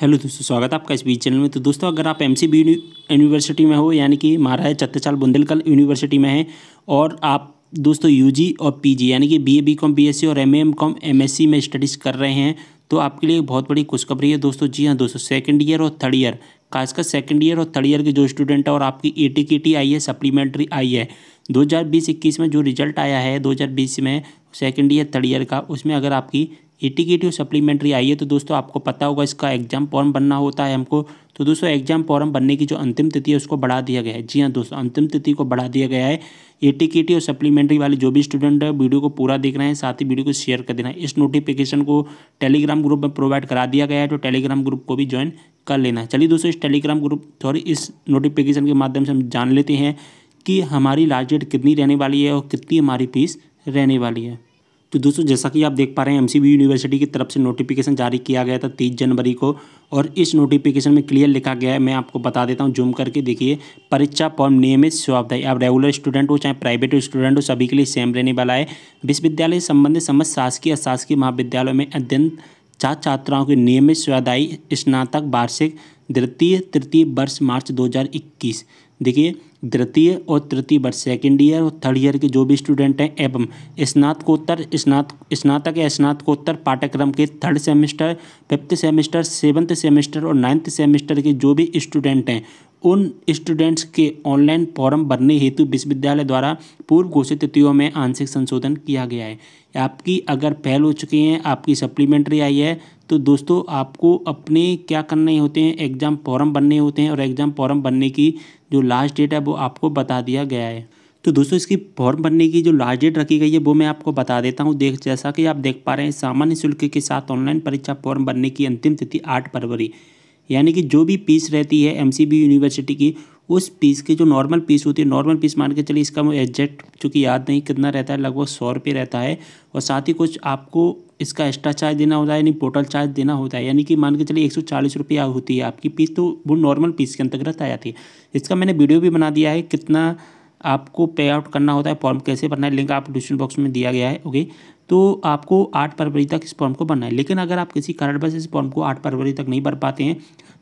hello दोस्तों स्वागत है आपका इस बीच चैनल में तो दोस्तों अगर आप एम यूनिवर्सिटी में हो यानी कि महाराजा छत्तीसाल बुंदेलखंड यूनिवर्सिटी में हैं और आप दोस्तों यूजी और पीजी यानी कि बीए बीकॉम बीएससी और एम एमकॉम एमएससी में स्टडीज़ कर रहे हैं तो आपके लिए बहुत बड़ी खुशखबरी है दोस्तों जी हाँ दोस्तों सेकेंड ईयर और थर्ड ईयर खासकर सेकेंड ईयर और थर्ड ईयर के जो स्टूडेंट है और आपकी ए टी के टी आई है सप्लीमेंट्री आई है बीस इक्कीस में जो रिजल्ट आया है बीस में सेकेंड ईयर थर्ड ईयर का उसमें अगर आपकी इटिकेटिव सप्लीमेंट्री आई है तो दोस्तों आपको पता होगा इसका एग्जाम फॉर्म बनना होता है हमको तो दोस्तों एग्जाम फॉर्म बनने की जो अंतिम तिथि है उसको बढ़ा दिया गया है जी हाँ दोस्तों अंतिम तिथि को बढ़ा दिया गया है एटीकेटी और सप्लीमेंट्री वाले जो भी स्टूडेंट है वीडियो को पूरा देख रहे हैं साथ ही वीडियो को शेयर कर देना इस नोटिफिकेशन को टेलीग्राम ग्रुप में प्रोवाइड करा दिया गया है तो टेलीग्राम ग्रुप को भी ज्वाइन कर लेना है चलिए दोस्तों इस टेलीग्राम ग्रुप सॉरी इस नोटिफिकेशन के माध्यम से हम जान लेते हैं कि हमारी लास्ट डेट कितनी रहने वाली है और कितनी हमारी फीस रहने वाली है तो दोस्तों जैसा कि आप देख पा रहे हैं एमसीबी यूनिवर्सिटी की तरफ से नोटिफिकेशन जारी किया गया था तीस जनवरी को और इस नोटिफिकेशन में क्लियर लिखा गया है मैं आपको बता देता हूँ जूम करके देखिए परीक्षा फॉर्म नियमित स्वाध्याय आप रेगुलर स्टूडेंट हो चाहे प्राइवेट स्टूडेंट हो सभी के लिए सेम रहने वाला है विश्वविद्यालय से संबंधित समस्त शासकीय अशासकीय महाविद्यालयों में अध्ययन छात्र छात्राओं के नियमित स्वाधायी स्नातक वार्षिक द्वितीय तृतीय वर्ष मार्च 2021 देखिए द्वितीय और तृतीय वर्ष सेकेंड ईयर और थर्ड ईयर के जो भी स्टूडेंट हैं एवं स्नातकोत्तर स्नातक स्नातक या स्नातकोत्तर पाठ्यक्रम के third semester fifth semester seventh semester और नाइन्थ सेमेस्टर के जो भी स्टूडेंट हैं उन स्टूडेंट्स के ऑनलाइन फॉर्म भरने हेतु विश्वविद्यालय द्वारा पूर्व घोषित तिथियों में आंशिक संशोधन किया गया है आपकी अगर फेल हो चुकी हैं आपकी सप्लीमेंट्री आई है तो दोस्तों आपको अपने क्या करने होते हैं एग्ज़ाम फॉर्म बनने होते हैं और एग्ज़ाम फॉर्म बनने की जो लास्ट डेट है वो आपको बता दिया गया है तो दोस्तों इसकी फॉर्म भरने की जो लास्ट डेट रखी गई है वो मैं आपको बता देता हूँ देख जैसा कि आप देख पा रहे हैं सामान्य शुल्क के साथ ऑनलाइन परीक्षा फॉर्म भरने की अंतिम तिथि आठ फरवरी यानी कि जो भी पीस रहती है एमसीबी यूनिवर्सिटी की उस पीस की जो नॉर्मल पीस होती है नॉर्मल पीस मान के चलिए इसका एग्जैक्ट चूँकि याद नहीं कितना रहता है लगभग सौ रुपये रहता है और साथ ही कुछ आपको इसका एक्स्ट्रा चार्ज देना होता है यानी टोटल चार्ज देना होता है यानी कि मान के चलिए एक सौ चालीस रुपया होती है आपकी पीस तो वो नॉर्मल पीस के अंतर्गत आ जाती है इसका मैंने वीडियो भी बना दिया है कितना आपको पे आउट करना होता है फॉर्म कैसे भरना है लिंक आप डिस्क्रिप्शन बॉक्स में दिया गया है ओके तो आपको आठ फरवरी तक इस फॉर्म को भरना है लेकिन अगर आप किसी कारणवश इस फॉर्म को आठ फरवरी तक नहीं भर पाते हैं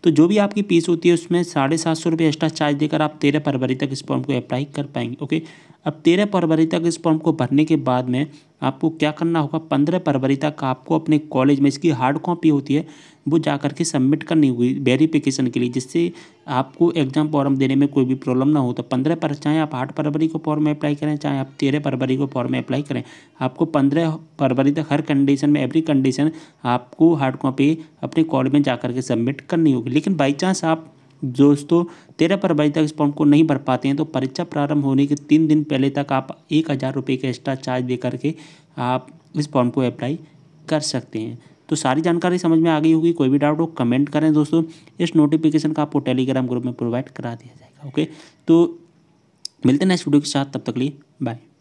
तो जो भी आपकी पीस होती है उसमें साढ़े सात सौ रुपये एक्स्ट्रा चार्ज देकर आप तेरह फरवरी तक इस फॉर्म को अप्लाई कर पाएंगे ओके अब तेरह फरवरी तक इस फॉर्म को भरने के बाद में आपको क्या करना होगा पंद्रह फरवरी तक आपको अपने कॉलेज में इसकी हार्ड कॉपी होती है वो जा कर के सबमिट करनी होगी वेरीफिकेशन के लिए जिससे आपको एग्जाम फॉर्म देने में कोई भी प्रॉब्लम ना हो तो पंद्रह पर चाहे आप आठ फरवरी को फॉर्म में अप्लाई करें चाहे आप तेरह फरवरी को फॉर्म में अप्लाई करें आपको पंद्रह फरवरी तक हर कंडीशन में एवरी कंडीशन आपको हार्ड कॉपी अपने कॉलेज में जा कर के सबमिट करनी होगी लेकिन बाई चांस आप दोस्तों तेरह फरवरी तक इस फॉर्म को नहीं भर पाते हैं तो परीक्षा प्रारंभ होने के तीन दिन पहले तक आप एक हज़ार रुपये का एक्स्ट्रा चार्ज दे करके आप इस फॉर्म को अप्लाई कर सकते हैं तो सारी जानकारी समझ में आ गई होगी कोई भी डाउट हो कमेंट करें दोस्तों इस नोटिफिकेशन का आपको टेलीग्राम ग्रुप में प्रोवाइड करा दिया जाएगा ओके तो मिलते हैं नेक्स्ट वीडियो के साथ तब तक लिए बाय